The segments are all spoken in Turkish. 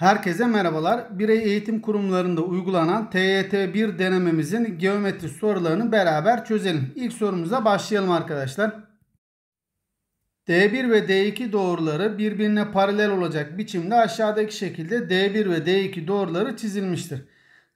Herkese merhabalar. Birey eğitim kurumlarında uygulanan TYT1 denememizin geometri sorularını beraber çözelim. İlk sorumuza başlayalım arkadaşlar. D1 ve D2 doğruları birbirine paralel olacak biçimde aşağıdaki şekilde D1 ve D2 doğruları çizilmiştir.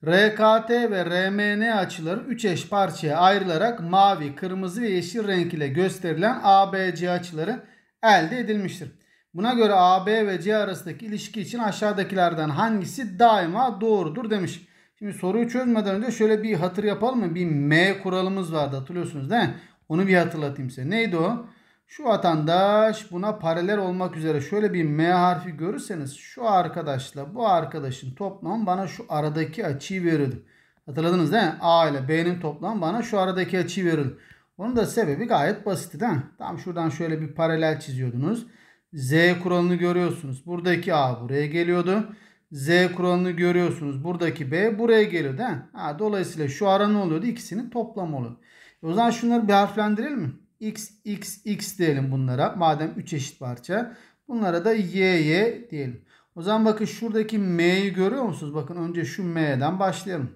RKT ve RMN açıları 3 eş parçaya ayrılarak mavi, kırmızı ve yeşil renk ile gösterilen ABC açıları elde edilmiştir. Buna göre AB ve C arasındaki ilişki için aşağıdakilerden hangisi daima doğrudur demiş. Şimdi soruyu çözmeden önce şöyle bir hatır yapalım mı? Bir M kuralımız vardı hatırlıyorsunuz değil mi? Onu bir hatırlatayım size. Neydi o? Şu vatandaş buna paralel olmak üzere şöyle bir M harfi görürseniz şu arkadaşla bu arkadaşın toplamı bana şu aradaki açıyı verirdi. Hatırladınız değil mi? A ile B'nin toplamı bana şu aradaki açıyı verirdi. Onun da sebebi gayet basitti değil mi? Tam şuradan şöyle bir paralel çiziyordunuz. Z kuralını görüyorsunuz. Buradaki A buraya geliyordu. Z kuralını görüyorsunuz. Buradaki B buraya geliyordu. He? Ha, dolayısıyla şu ara ne oluyordu? İkisinin toplamı oluyor. o zaman şunları bir harflendirelim mi? X, X, X diyelim bunlara. Madem 3 eşit parça. Bunlara da Y, Y diyelim. O zaman bakın şuradaki M'yi görüyor musunuz? Bakın önce şu M'den başlayalım.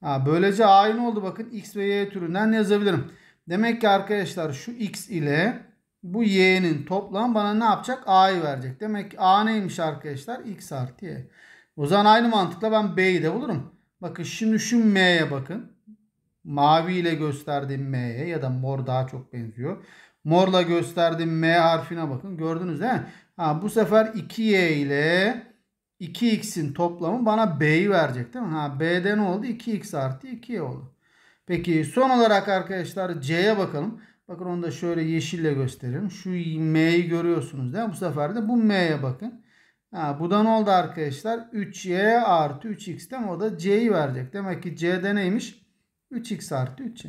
Ha, böylece aynı oldu. Bakın X ve Y türünden yazabilirim. Demek ki arkadaşlar şu X ile bu y'nin toplam bana ne yapacak? a'yı verecek. Demek ki a neymiş arkadaşlar? x artı y. O zaman aynı mantıkla ben b'yi de bulurum. Bakın şimdi şu m'ye bakın. Mavi ile gösterdiğim m'ye ya da mor daha çok benziyor. Morla gösterdiğim m harfine bakın. Gördünüz değil mi? Ha, bu sefer 2y ile 2x'in toplamı bana b'yi verecek değil mi? Ha, b'de ne oldu? 2x artı 2y oldu. Peki son olarak arkadaşlar c'ye bakalım. Bakın onu da şöyle yeşille gösterelim. Şu M'yi görüyorsunuz değil mi? Bu sefer de bu M'ye bakın. Ha, bu da ne oldu arkadaşlar? 3Y artı 3X değil mi? O da C'yi verecek. Demek ki C'de neymiş? 3X artı 3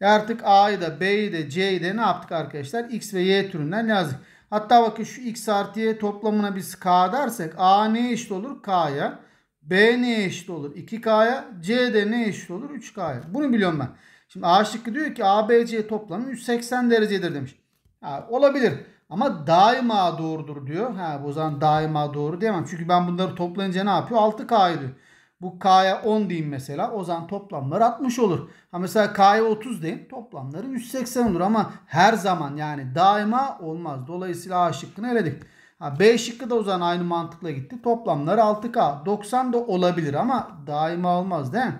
E artık A'yı da B'yi de C'yi de ne yaptık arkadaşlar? X ve Y türünden yazdık. Hatta bakın şu X artı Y toplamına biz K dersek A ne eşit olur? K'ya. B ne eşit olur? 2K'ya. C de ne eşit olur? 3K'ya. Bunu biliyorum ben. Şimdi A şıkkı diyor ki ABC toplamı 180 derecedir demiş. Ha, olabilir ama daima doğrudur diyor. Ha, o zaman daima doğru diyemem. Çünkü ben bunları toplayınca ne yapıyor? 6 K diyor. Bu K'ya 10 diyeyim mesela. O zaman toplamlar 60 olur. Ha mesela K'ya 30 diyeyim. Toplamları 180 olur ama her zaman yani daima olmaz. Dolayısıyla A şıkkını eledik. Ha, B şıkkı da o zaman aynı mantıkla gitti. Toplamları 6K. 90 da olabilir ama daima olmaz değil mi?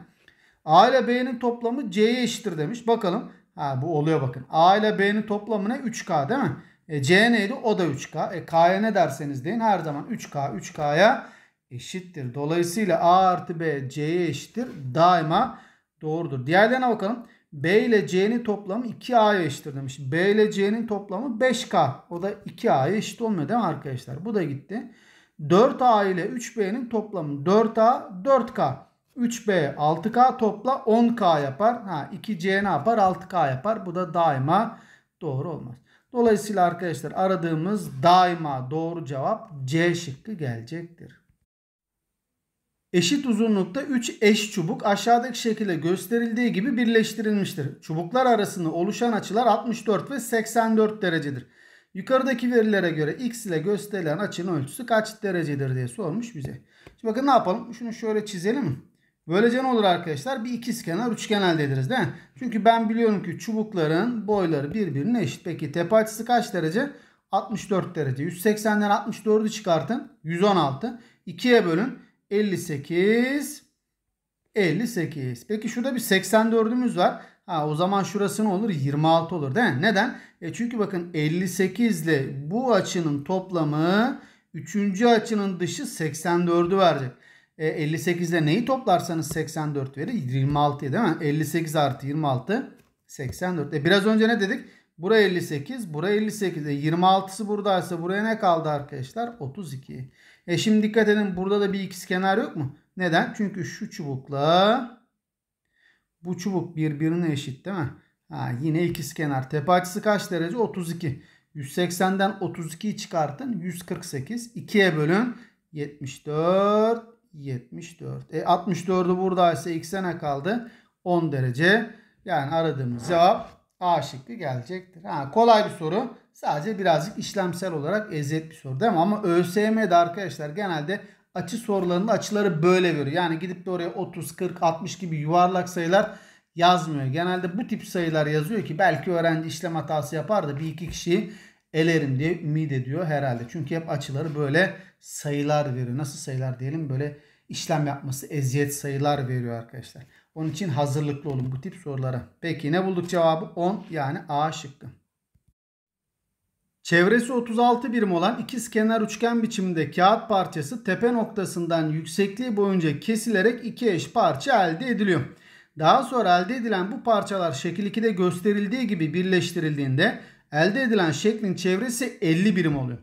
A ile B'nin toplamı C'ye eşittir demiş. Bakalım. Ha bu oluyor bakın. A ile B'nin toplamı ne? 3K değil mi? E, C neydi? O da 3K. E, K'ya ne derseniz deyin her zaman 3K 3K'ya eşittir. Dolayısıyla A artı B C'ye eşittir. Daima doğrudur. Diğerlerine bakalım. B ile C'nin toplamı 2A'ya eşittir demiş. B ile C'nin toplamı 5K. O da 2A'ya eşit olmuyor değil mi arkadaşlar? Bu da gitti. 4A ile 3B'nin toplamı 4A 4K. 3B 6K topla 10K yapar. Ha 2C ne yapar? 6K yapar. Bu da daima doğru olmaz. Dolayısıyla arkadaşlar aradığımız daima doğru cevap C şıkkı gelecektir. Eşit uzunlukta 3 eş çubuk aşağıdaki şekilde gösterildiği gibi birleştirilmiştir. Çubuklar arasında oluşan açılar 64 ve 84 derecedir. Yukarıdaki verilere göre x ile gösterilen açının ölçüsü kaç derecedir diye sormuş bize. Şimdi bakın ne yapalım? Şunu şöyle çizelim. Böylece ne olur arkadaşlar? Bir ikizkenar üçgen elde ederiz değil mi? Çünkü ben biliyorum ki çubukların boyları birbirine eşit. Peki tepe açısı kaç derece? 64 derece. 180'den 64'ü çıkartın. 116. 2'ye bölün. 58. 58. Peki şurada bir 84'ümüz var. Ha, o zaman şurası ne olur? 26 olur değil mi? Neden? E çünkü bakın 58 ile bu açının toplamı 3. açının dışı 84'ü verecek e, 58 neyi toplarsanız 84 verir. 26 değil mi? 58 artı 26 84. E biraz önce ne dedik? Bura 58, bura 58. E 26'sı buradaysa buraya ne kaldı arkadaşlar? 32. E şimdi dikkat edin burada da bir ikizkenar yok mu? Neden? Çünkü şu çubukla bu çubuk birbirine eşit değil mi? Ha, yine ikizkenar. Tepe açısı kaç derece? 32. 180'den 32'yi çıkartın. 148. 2'ye bölün. 74 74. E 64'ü buradaysa x'e kaldı? 10 derece. Yani aradığımız cevap A şıkkı gelecektir. Ha, kolay bir soru. Sadece birazcık işlemsel olarak eziyet bir soru değil mi? Ama ÖSYM'de arkadaşlar genelde açı sorularında açıları böyle veriyor. Yani gidip de oraya 30, 40, 60 gibi yuvarlak sayılar yazmıyor. Genelde bu tip sayılar yazıyor ki belki öğrenci işlem hatası yapar da bir iki kişiyi elerim diye ümit ediyor herhalde. Çünkü hep açıları böyle sayılar veriyor. Nasıl sayılar diyelim böyle işlem yapması eziyet sayılar veriyor arkadaşlar. Onun için hazırlıklı olun bu tip sorulara. Peki ne bulduk cevabı? 10 yani A şıkkı. Çevresi 36 birim olan ikizkenar üçgen biçiminde kağıt parçası tepe noktasından yüksekliği boyunca kesilerek iki eş parça elde ediliyor. Daha sonra elde edilen bu parçalar şekil 2'de gösterildiği gibi birleştirildiğinde elde edilen şeklin çevresi 50 birim oluyor.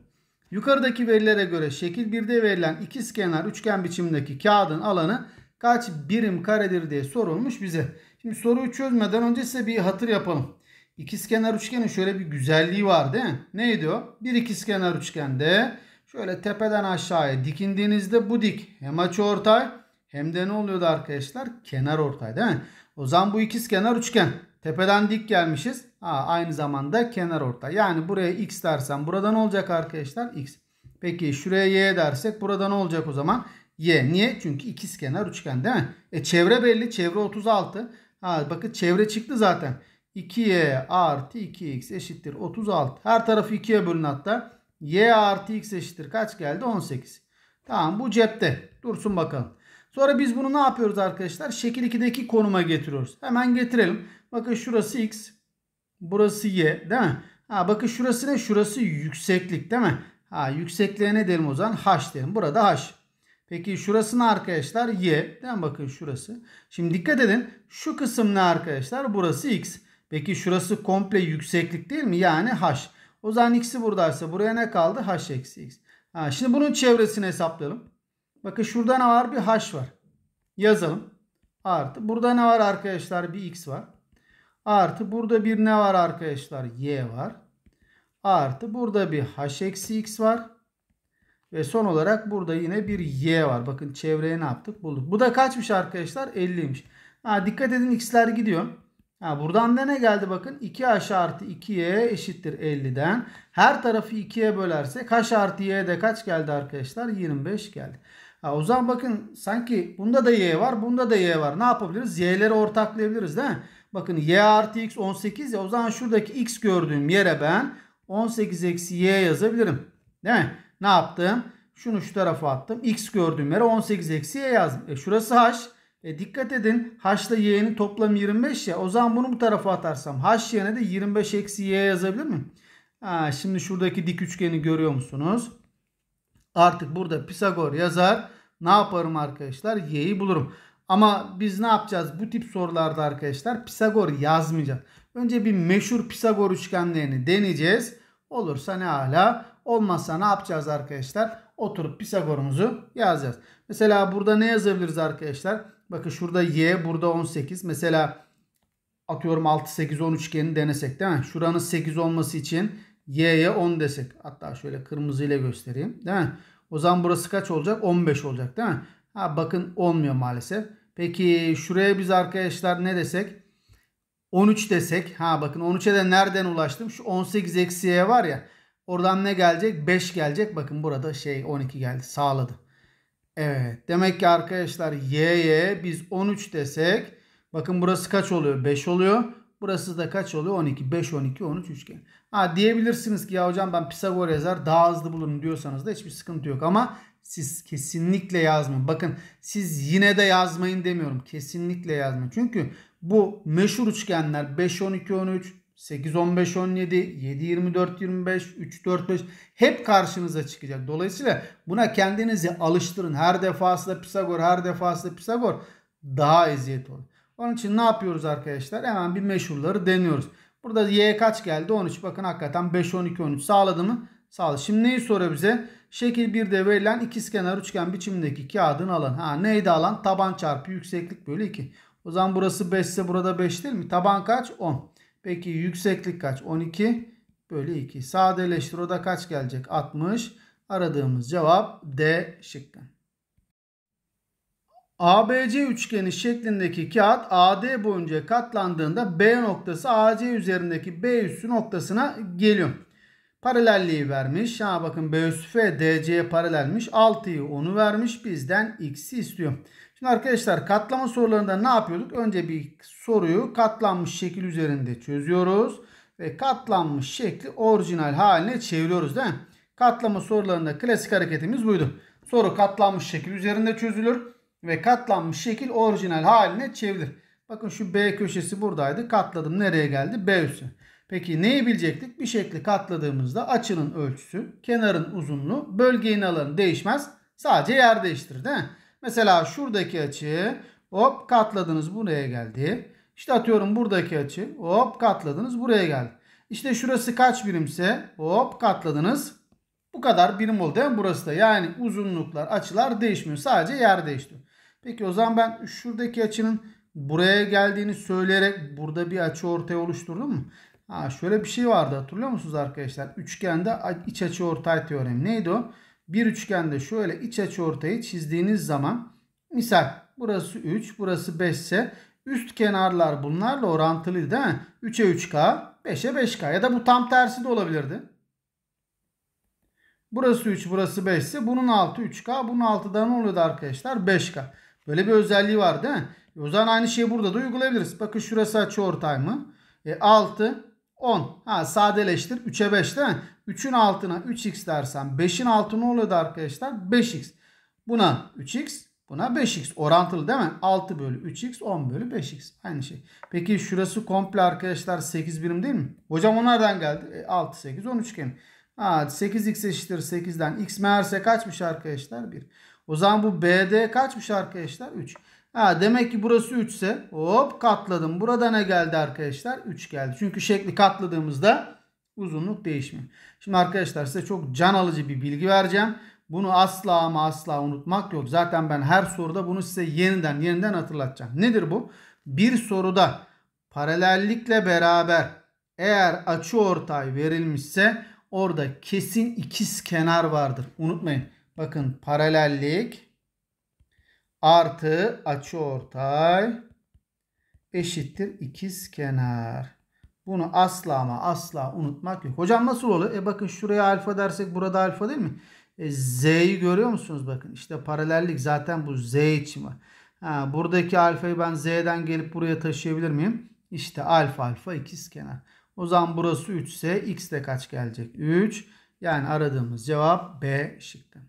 Yukarıdaki verilere göre şekil 1'de verilen ikizkenar üçgen biçimindeki kağıdın alanı kaç birim karedir diye sorulmuş bize. Şimdi soruyu çözmeden önce size bir hatır yapalım. İkizkenar üçgenin şöyle bir güzelliği var değil mi? Neydi o? Bir ikizkenar üçgende şöyle tepeden aşağıya dikindiğinizde bu dik hem açı ortay hem de ne oluyordu arkadaşlar? Kenar ortay değil mi? O zaman bu ikizkenar üçgen. Tepeden dik gelmişiz. Ha, aynı zamanda kenar orta. Yani buraya x dersen burada ne olacak arkadaşlar? x. Peki şuraya y dersek burada ne olacak o zaman? y. Niye? Çünkü ikiz kenar üçgen değil mi? E, çevre belli. Çevre 36. Ha, bakın çevre çıktı zaten. 2y artı 2x eşittir 36. Her tarafı 2'ye bölün hatta. y artı x eşittir kaç geldi? 18. Tamam bu cepte. Dursun bakalım. Sonra biz bunu ne yapıyoruz arkadaşlar? Şekil 2'deki konuma getiriyoruz. Hemen getirelim. Bakın şurası x. Burası y değil mi? Ha, bakın şurası ne? Şurası yükseklik değil mi? Ha, yüksekliğe ne derim o zaman? H derim. Burada h. Peki şurası ne arkadaşlar? Y. Değil mi? Bakın şurası. Şimdi dikkat edin. Şu kısım ne arkadaşlar? Burası x. Peki şurası komple yükseklik değil mi? Yani h. O zaman x'i buradaysa buraya ne kaldı? h eksi x. Ha, şimdi bunun çevresini hesaplayalım. Bakın şurada ne var? Bir h var. Yazalım. Artı. Burada ne var arkadaşlar? Bir x var. Artı burada bir ne var arkadaşlar? Y var. Artı burada bir h eksi x var. Ve son olarak burada yine bir y var. Bakın çevreye ne yaptık? Bulduk. Bu da kaçmış arkadaşlar? 50'ymiş. Ha, dikkat edin x'ler gidiyor. Ha, buradan da ne geldi bakın? 2h artı 2y eşittir 50'den. Her tarafı 2'ye bölersek h artı y de kaç geldi arkadaşlar? 25 geldi. Ha, o zaman bakın sanki bunda da y var bunda da y var. Ne yapabiliriz? Y'leri ortaklayabiliriz değil mi? Bakın y artı x 18 ya o zaman şuradaki x gördüğüm yere ben 18 eksi y yazabilirim. Değil mi? Ne yaptım? Şunu şu tarafa attım. x gördüğüm yere 18 eksi y yazdım. E şurası h. E dikkat edin h ile y'nin toplamı 25 ya. O zaman bunu bu tarafa atarsam h yerine de 25 eksi y yazabilir miyim? Ha, şimdi şuradaki dik üçgeni görüyor musunuz? Artık burada Pisagor yazar. Ne yaparım arkadaşlar? Y'yi bulurum. Ama biz ne yapacağız? Bu tip sorularda arkadaşlar Pisagor yazmayacağız. Önce bir meşhur Pisagor üçgenlerini deneyeceğiz. Olursa ne hala olmazsa ne yapacağız arkadaşlar? Oturup Pisagor'umuzu yazacağız. Mesela burada ne yazabiliriz arkadaşlar? Bakın şurada y burada 18. Mesela atıyorum 6 8 10 üçgenini denesek değil mi? Şuranın 8 olması için y'ye 10 desek. Hatta şöyle kırmızıyla göstereyim değil mi? O zaman burası kaç olacak? 15 olacak değil mi? Ha bakın olmuyor maalesef. Peki şuraya biz arkadaşlar ne desek? 13 desek. Ha bakın 13'e de nereden ulaştım? Şu 18 eksiye var ya. Oradan ne gelecek? 5 gelecek. Bakın burada şey 12 geldi. Sağladı. Evet. Demek ki arkadaşlar y'ye biz 13 desek. Bakın burası kaç oluyor? 5 oluyor. Burası da kaç oluyor? 12. 5, 12, 13 üçgen. Ha diyebilirsiniz ki ya hocam ben Pisagor yazar daha hızlı bulurum diyorsanız da hiçbir sıkıntı yok. Ama siz kesinlikle yazmayın. Bakın siz yine de yazmayın demiyorum. Kesinlikle yazmayın. Çünkü bu meşhur üçgenler 5 12 13 8 15 17 7 24 25 3 4 5 hep karşınıza çıkacak. Dolayısıyla buna kendinizi alıştırın. Her defasında Pisagor, her defasında Pisagor daha eziyet olur. Onun için ne yapıyoruz arkadaşlar? Hemen bir meşhurları deniyoruz. Burada y kaç geldi? 13. Bakın hakikaten 5 12 13 sağladı mı? Sağladı. Şimdi neyi soruyor bize? Şekil 1'de verilen ikizkenar üçgen biçimindeki kağıdın alan. Ha neydi alan? Taban çarpı yükseklik bölü 2. O zaman burası 5 ise burada 5 değil mi? Taban kaç? 10. Peki yükseklik kaç? 12 bölü 2. Sadeleştir o da kaç gelecek? 60. Aradığımız cevap D şıkkı. ABC üçgeni şeklindeki kağıt AD boyunca katlandığında B noktası AC üzerindeki B üssü noktasına geliyor. Paralelliği vermiş. Ha bakın B üssü F DC'ye paralelmiş. 6'yı onu vermiş. Bizden X'i istiyor. Şimdi arkadaşlar katlama sorularında ne yapıyorduk? Önce bir soruyu katlanmış şekil üzerinde çözüyoruz. Ve katlanmış şekli orijinal haline çeviriyoruz değil mi? Katlama sorularında klasik hareketimiz buydu. Soru katlanmış şekil üzerinde çözülür. Ve katlanmış şekil orijinal haline çevrilir. Bakın şu B köşesi buradaydı. Katladım. Nereye geldi? B üssü. Peki neyi bilecektik? Bir şekli katladığımızda açının ölçüsü, kenarın uzunluğu, bölgenin alanı değişmez. Sadece yer değiştirir değil mi? Mesela şuradaki açı hop katladınız buraya geldi. İşte atıyorum buradaki açı hop katladınız buraya geldi. İşte şurası kaç birimse hop katladınız. Bu kadar birim oldu değil mi? Burası da yani uzunluklar açılar değişmiyor. Sadece yer değiştiriyor. Peki o zaman ben şuradaki açının buraya geldiğini söyleyerek burada bir açı ortaya oluşturdum mu? Ha, şöyle bir şey vardı hatırlıyor musunuz arkadaşlar? Üçgende iç açı ortay teoremi. Neydi o? Bir üçgende şöyle iç açı ortayı çizdiğiniz zaman misal burası 3 burası 5 ise üst kenarlar bunlarla orantılıydı, değil mi? 3'e 3K 5'e 5K ya da bu tam tersi de olabilirdi. Burası 3 burası 5 ise bunun altı 3K bunun altı da ne oluyordu arkadaşlar? 5K. Böyle bir özelliği var değil mi? E, o zaman aynı şeyi burada da uygulayabiliriz. Bakın şurası açı ortay mı? E, 6 10. Ha sadeleştir. 3'e 5 değil mi? 3'ün altına 3x dersen 5'in altı ne oluyordu arkadaşlar? 5x. Buna 3x. Buna 5x. Orantılı değil mi? 6 bölü 3x 10 bölü 5x. Aynı şey. Peki şurası komple arkadaşlar 8 birim değil mi? Hocam o nereden geldi? E, 6, 8, 10 üçgeni. Ha, 8x eşittir 8'den. x meğerse kaçmış arkadaşlar? 1. O zaman bu BD kaçmış arkadaşlar? 3. Ha, demek ki burası 3 ise hop katladım. Burada ne geldi arkadaşlar? 3 geldi. Çünkü şekli katladığımızda uzunluk değişmiyor. Şimdi arkadaşlar size çok can alıcı bir bilgi vereceğim. Bunu asla ama asla unutmak yok. Zaten ben her soruda bunu size yeniden yeniden hatırlatacağım. Nedir bu? Bir soruda paralellikle beraber eğer açı ortay verilmişse orada kesin ikiz kenar vardır. Unutmayın. Bakın paralellik artı açı ortay eşittir ikiz kenar. Bunu asla ama asla unutmak yok. Hocam nasıl olur? E bakın şuraya alfa dersek burada alfa değil mi? E Z'yi görüyor musunuz? Bakın işte paralellik zaten bu Z için var. Ha, buradaki alfayı ben Z'den gelip buraya taşıyabilir miyim? İşte alfa alfa ikiz kenar. O zaman burası 3 ise x de kaç gelecek? 3. Yani aradığımız cevap B şıkkı.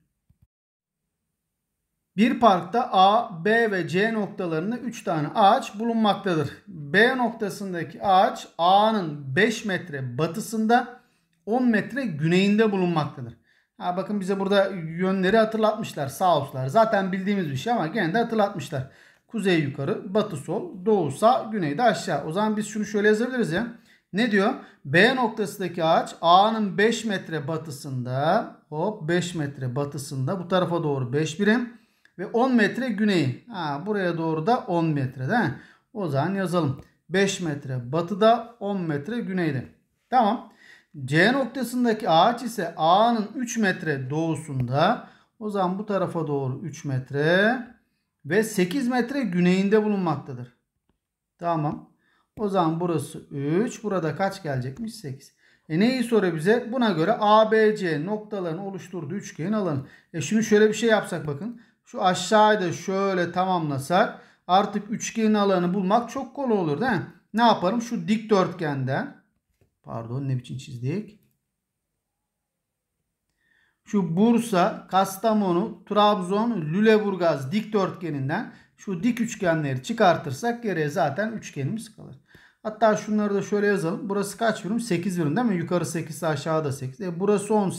Bir parkta A, B ve C noktalarında 3 tane ağaç bulunmaktadır. B noktasındaki ağaç A'nın 5 metre batısında 10 metre güneyinde bulunmaktadır. Ha bakın bize burada yönleri hatırlatmışlar. Sağ olsunlar. Zaten bildiğimiz bir şey ama gene de hatırlatmışlar. Kuzey yukarı, batı sol, doğu sağ, güneyde aşağı. O zaman biz şunu şöyle yazabiliriz ya. Ne diyor? B noktasındaki ağaç A'nın 5 metre batısında hop 5 metre batısında bu tarafa doğru 5 birim. Ve 10 metre güney, Ha, buraya doğru da 10 metre değil mi? O zaman yazalım. 5 metre batıda 10 metre güneyde. Tamam. C noktasındaki ağaç ise A'nın 3 metre doğusunda. O zaman bu tarafa doğru 3 metre ve 8 metre güneyinde bulunmaktadır. Tamam. O zaman burası 3. Burada kaç gelecekmiş? 8. E neyi soruyor bize? Buna göre ABC noktalarını oluşturduğu üçgenin alanı. E şimdi şöyle bir şey yapsak bakın. Şu aşağıya da şöyle tamamlasak artık üçgenin alanı bulmak çok kolay olur değil mi? Ne yaparım? Şu dikdörtgenden pardon ne biçim çizdik? Şu Bursa, Kastamonu, Trabzon, Lüleburgaz dikdörtgeninden şu dik üçgenleri çıkartırsak geriye zaten üçgenimiz kalır. Hatta şunları da şöyle yazalım. Burası kaç birim? 8 birim değil mi? Yukarı 8 aşağıda 8. E burası 10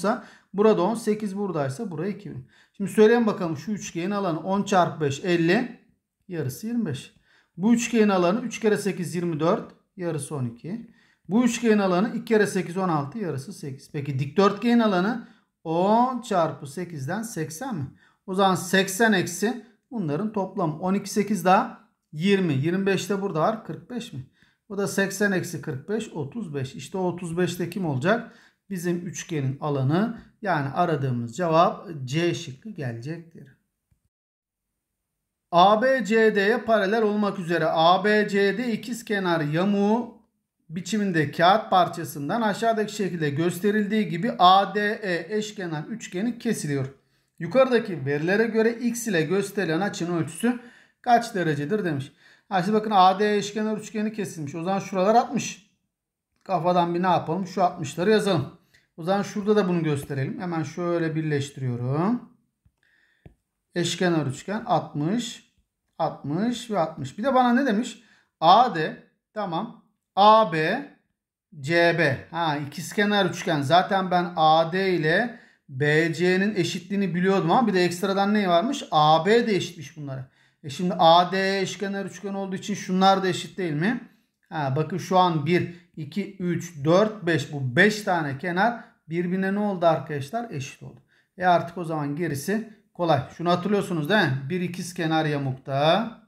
Burada 10. 8 buradaysa buraya 2000. Şimdi söyleyin bakalım şu üçgenin alanı 10 çarpı 5 50. Yarısı 25. Bu üçgenin alanı 3 kere 8 24. Yarısı 12. Bu üçgenin alanı 2 kere 8 16. Yarısı 8. Peki dikdörtgenin alanı 10 çarpı 8'den 80 mi? O zaman 80 eksi bunların toplamı 12 8 daha 20. 25 de burada var 45 mi? Bu da 80 eksi 45 35. İşte o 35'te kim olacak? Bizim üçgenin alanı yani aradığımız cevap C şıkkı gelecektir. ABCD'ye paralel olmak üzere ABCD ikizkenar yamuğu biçiminde kağıt parçasından aşağıdaki şekilde gösterildiği gibi ADE eşkenar üçgeni kesiliyor. Yukarıdaki verilere göre x ile gösterilen açının ölçüsü kaç derecedir demiş. Ha şimdi bakın ADE eşkenar üçgeni kesilmiş. O zaman şuralar 60. Kafadan bir ne yapalım? Şu 60'ları yazalım. O zaman şurada da bunu gösterelim. Hemen şöyle birleştiriyorum. Eşkenar üçgen 60, 60 ve 60. Bir de bana ne demiş? AD tamam. AB CB. Ha ikizkenar üçgen. Zaten ben AD ile BC'nin eşitliğini biliyordum ama bir de ekstradan ne varmış? AB de eşitmiş bunları. E şimdi AD eşkenar üçgen olduğu için şunlar da eşit değil mi? Ha, bakın şu an 1, 2, 3, 4, 5 bu 5 tane kenar birbirine ne oldu arkadaşlar? Eşit oldu. E artık o zaman gerisi kolay. Şunu hatırlıyorsunuz değil mi? Bir ikiz kenar yamukta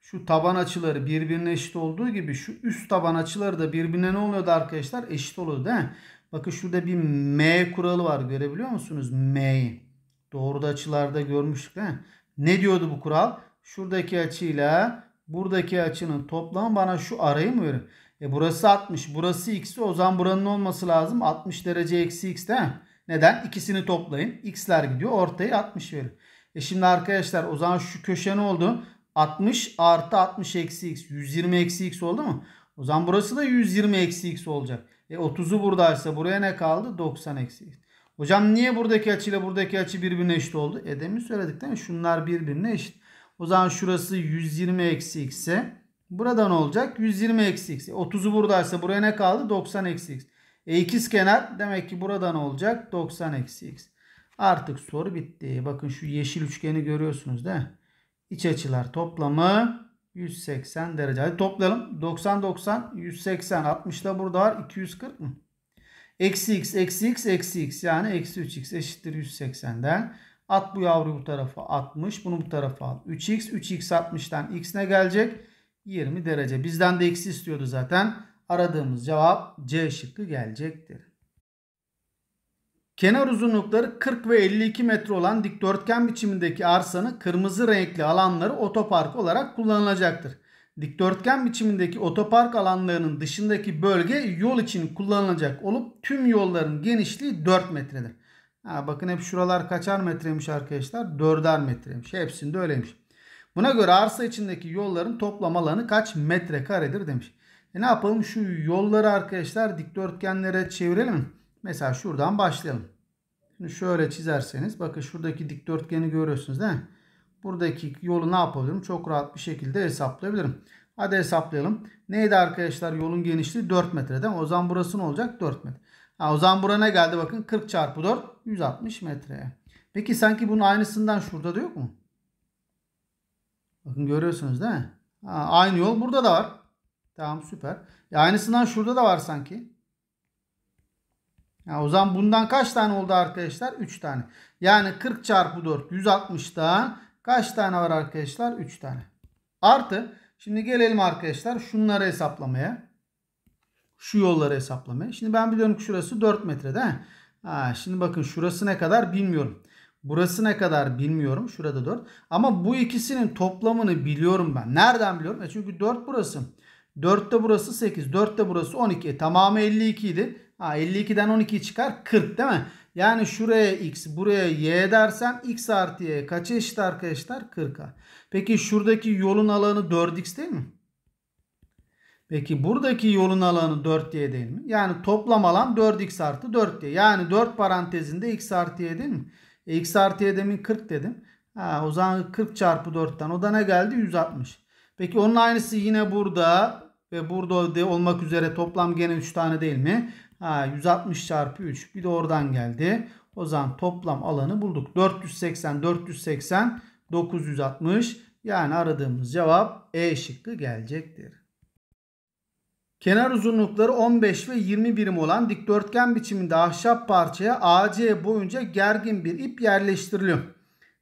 şu taban açıları birbirine eşit olduğu gibi şu üst taban açıları da birbirine ne oluyordu arkadaşlar? Eşit oluyordu değil mi? Bakın şurada bir M kuralı var. Görebiliyor musunuz? M? Doğru da açılarda görmüştük değil mi? Ne diyordu bu kural? Şuradaki açıyla buradaki açının toplamı bana şu arayı mı veriyor? E burası 60. Burası x'ti. O zaman buranın olması lazım. 60 derece eksi x değil mi? Neden? İkisini toplayın. X'ler gidiyor. Ortaya 60 verin. E şimdi arkadaşlar o zaman şu köşe ne oldu? 60 artı 60 eksi x. 120 eksi x oldu mu? O zaman burası da 120 eksi x olacak. E 30'u buradaysa buraya ne kaldı? 90 eksi x. Hocam niye buradaki açıyla buradaki açı birbirine eşit oldu? E demin söyledik değil mi? Şunlar birbirine eşit. O zaman şurası 120 eksi x'e Buradan olacak 120 eksi x. 30'u e, buradaysa buraya ne kaldı? 90 eksi x. E ikiz kenar demek ki buradan olacak 90 eksi x. Artık soru bitti. Bakın şu yeşil üçgeni görüyorsunuz değil mi? İç açılar toplamı 180 derece. Hadi toplayalım. 90 90 180 60 da burada var 240 mı? Eksi x eksi x eksi x yani eksi 3x eşittir 180'den. At bu yavruyu bu tarafa 60 bunu bu tarafa al. 3x 3x 60'dan x ne gelecek? 20 derece. Bizden de eksi istiyordu zaten. Aradığımız cevap C şıkkı gelecektir. Kenar uzunlukları 40 ve 52 metre olan dikdörtgen biçimindeki arsanın kırmızı renkli alanları otopark olarak kullanılacaktır. Dikdörtgen biçimindeki otopark alanlarının dışındaki bölge yol için kullanılacak olup tüm yolların genişliği 4 metredir. Ha, bakın hep şuralar kaçar metremiş arkadaşlar? 4'er metremiş. Hepsinde öyleymiş. Buna göre arsa içindeki yolların toplam alanı kaç metrekaredir demiş. E ne yapalım şu yolları arkadaşlar dikdörtgenlere çevirelim. Mesela şuradan başlayalım. Şimdi şöyle çizerseniz bakın şuradaki dikdörtgeni görüyorsunuz değil mi? Buradaki yolu ne yapabilirim? Çok rahat bir şekilde hesaplayabilirim. Hadi hesaplayalım. Neydi arkadaşlar yolun genişliği? 4 metre değil O zaman burası ne olacak? 4 metre. Ha, o zaman buraya ne geldi? Bakın 40 çarpı 4 160 metreye. Peki sanki bunun aynısından şurada da yok mu? Bakın görüyorsunuz değil mi? Ha, aynı yol burada da var. Tamam süper. E aynısından şurada da var sanki. Ya o zaman bundan kaç tane oldu arkadaşlar? 3 tane. Yani 40 çarpı 4 160'tan kaç tane var arkadaşlar? 3 tane. Artı şimdi gelelim arkadaşlar şunları hesaplamaya. Şu yolları hesaplamaya. Şimdi ben biliyorum ki şurası 4 metre metrede. Ha, şimdi bakın şurası ne kadar bilmiyorum. Burası ne kadar bilmiyorum. Şurada 4. Ama bu ikisinin toplamını biliyorum ben. Nereden biliyorum? E çünkü 4 burası. 4'te burası 8. 4'te burası 12. E, tamamı 52 idi. Ha, 52'den 12 çıkar 40 değil mi? Yani şuraya x buraya y dersen x artı y kaça eşit arkadaşlar? 40'a. Peki şuradaki yolun alanı 4x değil mi? Peki buradaki yolun alanı 4y değil mi? Yani toplam alan 4x artı 4y. Yani 4 parantezinde x artı y değil mi? X artıya demin 40 dedim. Ha, o zaman 40 çarpı 4'ten. O da ne geldi? 160. Peki onun aynısı yine burada ve burada olmak üzere toplam gene 3 tane değil mi? Ha, 160 çarpı 3. Bir de oradan geldi. O zaman toplam alanı bulduk. 480, 480, 960. Yani aradığımız cevap E şıkkı gelecektir. Kenar uzunlukları 15 ve 20 birim olan dikdörtgen biçiminde ahşap parçaya AC boyunca gergin bir ip yerleştiriliyor.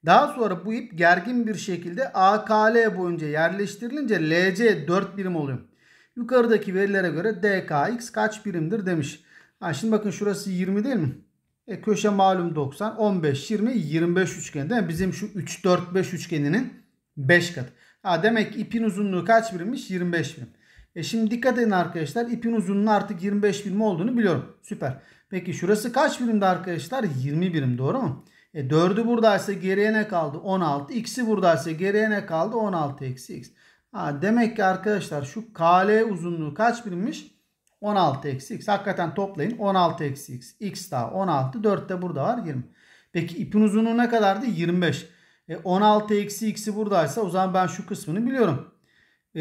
Daha sonra bu ip gergin bir şekilde AKL boyunca yerleştirilince LC 4 birim oluyor. Yukarıdaki verilere göre DKX kaç birimdir demiş. Ha şimdi bakın şurası 20 değil mi? E köşe malum 90, 15, 20, 25 üçgen değil mi? Bizim şu 3, 4, 5 üçgeninin 5 katı. Ha demek ipin uzunluğu kaç birimmiş? 25 birim. E şimdi dikkat edin arkadaşlar ipin uzunluğu artık 25 birim olduğunu biliyorum. Süper. Peki şurası kaç birimdi arkadaşlar? 20 birim doğru mu? E 4'ü buradaysa geriye ne kaldı? 16. X'i buradaysa geriye ne kaldı? 16 eksi X. Ha, demek ki arkadaşlar şu KL uzunluğu kaç birimmiş? 16 eksi X. Hakikaten toplayın. 16 eksi X. X daha 16. 4 de burada var 20. Peki ipin uzunluğu ne kadardı? 25. E 16 eksi X'i buradaysa o zaman ben şu kısmını biliyorum.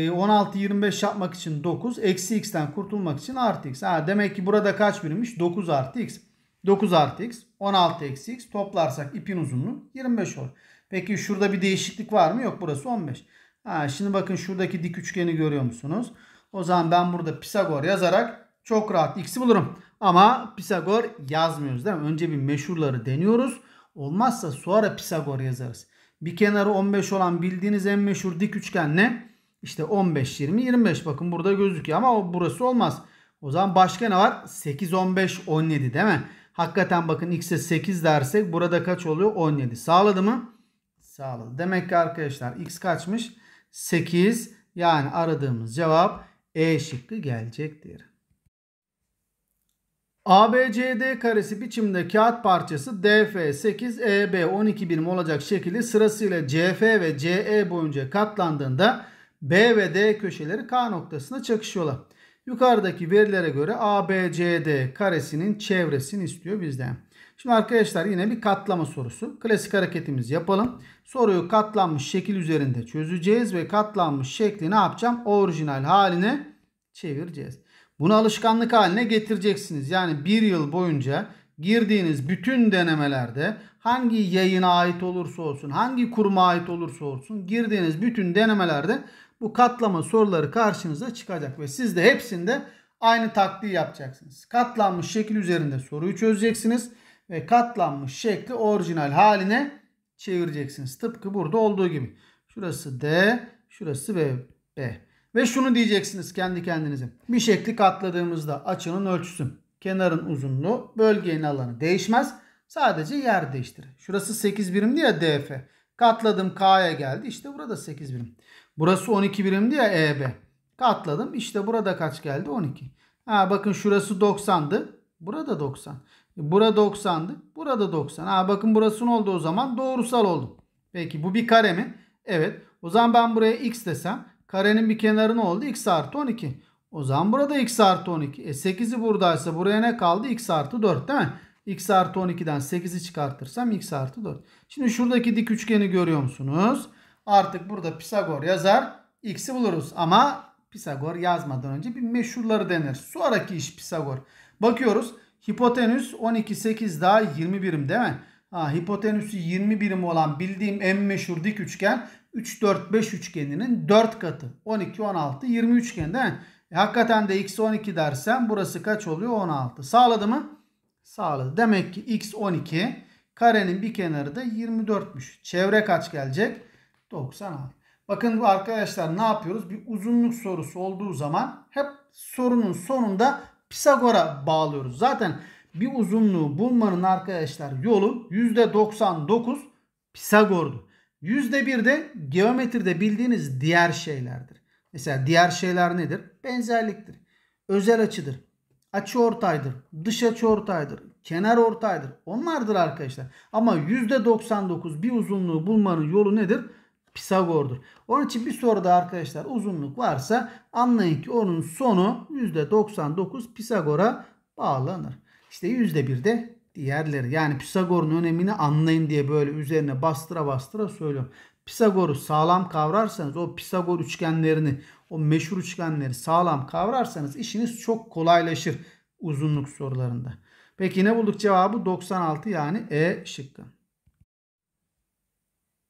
16-25 ee, yapmak için 9. Eksi x'ten kurtulmak için artı x. Ha, demek ki burada kaç birimmiş? 9 artı x. 9 artı x. 16 eksi x. Toplarsak ipin uzunluğu 25 olur. Peki şurada bir değişiklik var mı? Yok burası 15. Ha, şimdi bakın şuradaki dik üçgeni görüyor musunuz? O zaman ben burada Pisagor yazarak çok rahat x'i bulurum. Ama Pisagor yazmıyoruz değil mi? Önce bir meşhurları deniyoruz. Olmazsa sonra Pisagor yazarız. Bir kenarı 15 olan bildiğiniz en meşhur dik üçgen ne? İşte 15, 20, 25. Bakın burada gözüküyor ama o burası olmaz. O zaman başka ne var? 8, 15, 17 değil mi? Hakikaten bakın x'e 8 dersek burada kaç oluyor? 17. Sağladı mı? Sağladı. Demek ki arkadaşlar x kaçmış? 8. Yani aradığımız cevap E şıkkı gelecektir. ABCD karesi biçimde kağıt parçası DF 8 EB 12 birim olacak şekilde sırasıyla CF ve CE boyunca katlandığında B ve D köşeleri K noktasına çakışıyorlar. Yukarıdaki verilere göre ABCD karesinin çevresini istiyor bizden. Şimdi arkadaşlar yine bir katlama sorusu. Klasik hareketimizi yapalım. Soruyu katlanmış şekil üzerinde çözeceğiz ve katlanmış şekli ne yapacağım? Orijinal haline çevireceğiz. Bunu alışkanlık haline getireceksiniz. Yani bir yıl boyunca girdiğiniz bütün denemelerde hangi yayına ait olursa olsun, hangi kuruma ait olursa olsun girdiğiniz bütün denemelerde bu katlama soruları karşınıza çıkacak ve siz de hepsinde aynı taktiği yapacaksınız. Katlanmış şekil üzerinde soruyu çözeceksiniz ve katlanmış şekli orijinal haline çevireceksiniz. Tıpkı burada olduğu gibi. Şurası D, şurası ve B. Ve şunu diyeceksiniz kendi kendinize. Bir şekli katladığımızda açının ölçüsü, kenarın uzunluğu, bölgenin alanı değişmez Sadece yer değiştir. Şurası 8 birimdi ya DF. Katladım K'ya geldi. İşte burada 8 birim. Burası 12 birimdi ya EB. Katladım. İşte burada kaç geldi? 12. Ha bakın şurası 90'dı. Burada 90. E, burada 90'dı. Burada 90. Ha bakın burası ne oldu o zaman? Doğrusal oldu. Peki bu bir kare mi? Evet. O zaman ben buraya x desem karenin bir kenarı ne oldu? x artı 12. O zaman burada x artı 12. E 8'i buradaysa buraya ne kaldı? x artı 4 değil mi? x artı 12'den 8'i çıkartırsam x artı 4. Şimdi şuradaki dik üçgeni görüyor musunuz? Artık burada Pisagor yazar. X'i buluruz ama Pisagor yazmadan önce bir meşhurları denir. Sonraki iş Pisagor. Bakıyoruz. Hipotenüs 12, 8 daha 20 birim değil mi? Ha, hipotenüsü 20 birim olan bildiğim en meşhur dik üçgen 3, 4, 5 üçgeninin 4 katı. 12, 16, 20 üçgen değil mi? E, hakikaten de x12 dersen burası kaç oluyor? 16. Sağladı mı? sağladı. Demek ki x 12 karenin bir kenarı da 24'müş. Çevre kaç gelecek? 96. Bakın arkadaşlar ne yapıyoruz? Bir uzunluk sorusu olduğu zaman hep sorunun sonunda Pisagor'a bağlıyoruz. Zaten bir uzunluğu bulmanın arkadaşlar yolu %99 Pisagor'du. %1 de geometride bildiğiniz diğer şeylerdir. Mesela diğer şeyler nedir? Benzerliktir. Özel açıdır açı ortaydır. Dış açı ortaydır. Kenar ortaydır. Onlardır arkadaşlar. Ama %99 bir uzunluğu bulmanın yolu nedir? Pisagor'dur. Onun için bir soruda arkadaşlar uzunluk varsa anlayın ki onun sonu %99 Pisagor'a bağlanır. İşte %1 de diğerleri. Yani Pisagor'un önemini anlayın diye böyle üzerine bastıra bastıra söylüyorum. Pisagor'u sağlam kavrarsanız o Pisagor üçgenlerini o meşhur üçgenleri sağlam kavrarsanız işiniz çok kolaylaşır uzunluk sorularında. Peki ne bulduk cevabı 96 yani E şıkkı.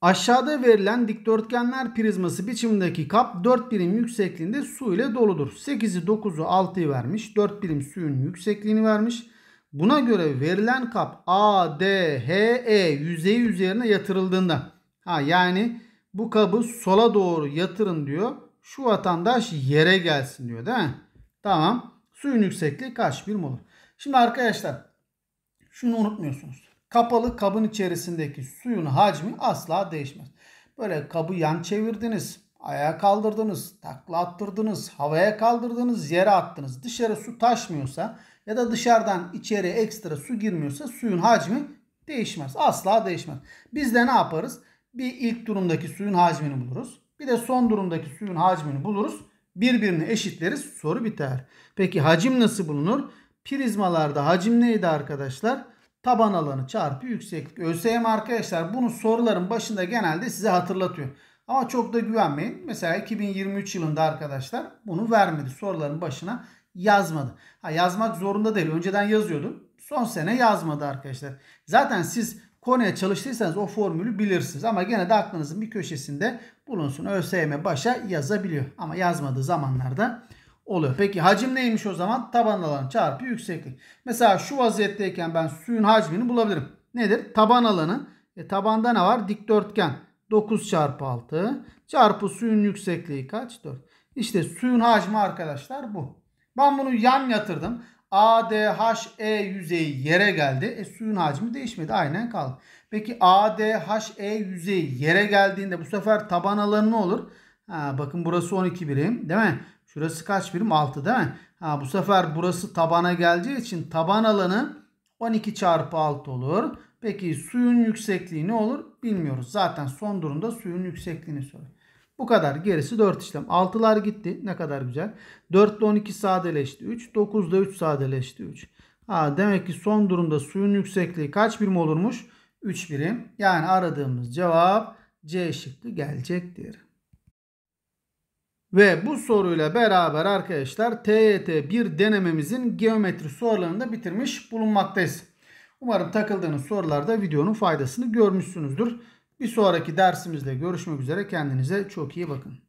Aşağıda verilen dikdörtgenler prizması biçimindeki kap 4 birim yüksekliğinde su ile doludur. 8'i 9'u 6'yı vermiş. 4 birim suyun yüksekliğini vermiş. Buna göre verilen kap A, D, H, E yüzeyi üzerine yatırıldığında Ha yani bu kabı sola doğru yatırın diyor. Şu vatandaş yere gelsin diyor değil mi? Tamam. Suyun yüksekliği kaç? Bir molar. Şimdi arkadaşlar şunu unutmuyorsunuz. Kapalı kabın içerisindeki suyun hacmi asla değişmez. Böyle kabı yan çevirdiniz, ayağa kaldırdınız, takla attırdınız, havaya kaldırdınız, yere attınız. Dışarı su taşmıyorsa ya da dışarıdan içeriye ekstra su girmiyorsa suyun hacmi değişmez. Asla değişmez. Biz de ne yaparız? Bir ilk durumdaki suyun hacmini buluruz. Bir de son durumdaki suyun hacmini buluruz. Birbirini eşitleriz. Soru biter. Peki hacim nasıl bulunur? Prizmalarda hacim neydi arkadaşlar? Taban alanı çarpı yükseklik. ÖSYM arkadaşlar bunu soruların başında genelde size hatırlatıyor. Ama çok da güvenmeyin. Mesela 2023 yılında arkadaşlar bunu vermedi. Soruların başına yazmadı. Ha, yazmak zorunda değil. Önceden yazıyordu. Son sene yazmadı arkadaşlar. Zaten siz konuya çalıştıysanız o formülü bilirsiniz. Ama gene de aklınızın bir köşesinde bulunsun. ÖSYM başa yazabiliyor. Ama yazmadığı zamanlarda oluyor. Peki hacim neymiş o zaman? Taban alanı çarpı yükseklik. Mesela şu vaziyetteyken ben suyun hacmini bulabilirim. Nedir? Taban alanı. E, tabanda ne var? Dikdörtgen. 9 çarpı 6 çarpı suyun yüksekliği kaç? 4. İşte suyun hacmi arkadaşlar bu. Ben bunu yan yatırdım. ADHE yüzeyi yere geldi. E, suyun hacmi değişmedi. Aynen kaldı. Peki ADHE yüzeyi yere geldiğinde bu sefer taban alanı ne olur? Ha, bakın burası 12 birim değil mi? Şurası kaç birim? 6 değil mi? Ha, bu sefer burası tabana geleceği için taban alanı 12 çarpı 6 olur. Peki suyun yüksekliği ne olur? Bilmiyoruz. Zaten son durumda suyun yüksekliğini soruyor. Bu kadar. Gerisi 4 işlem. 6'lar gitti. Ne kadar güzel. 4 ile 12 sadeleşti. 3. 9 ile 3 sadeleşti. 3. Ha, demek ki son durumda suyun yüksekliği kaç birim olurmuş? 3 birim. Yani aradığımız cevap C şıkkı gelecektir. Ve bu soruyla beraber arkadaşlar TYT 1 denememizin geometri sorularını da bitirmiş bulunmaktayız. Umarım takıldığınız sorularda videonun faydasını görmüşsünüzdür. Bir sonraki dersimizde görüşmek üzere. Kendinize çok iyi bakın.